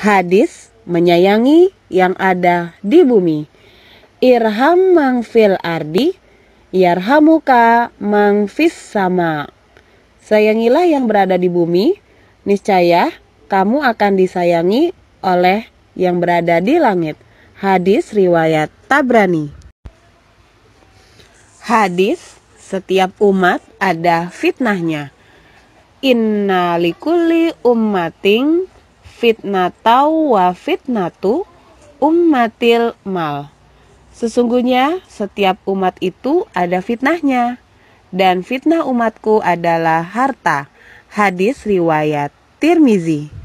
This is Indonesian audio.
hadis menyayangi yang ada di bumi. Irham mangfil ardi, yarhamuka mangfis sama. Sayangilah yang berada di bumi, niscaya kamu akan disayangi oleh yang berada di langit. Hadis riwayat Tabrani. Hadis setiap umat ada fitnahnya. Inna likulli ummating fitnatau wa fitnatu ummatil mal. Sesungguhnya setiap umat itu ada fitnahnya dan fitnah umatku adalah harta. Hadis riwayat Tirmizi.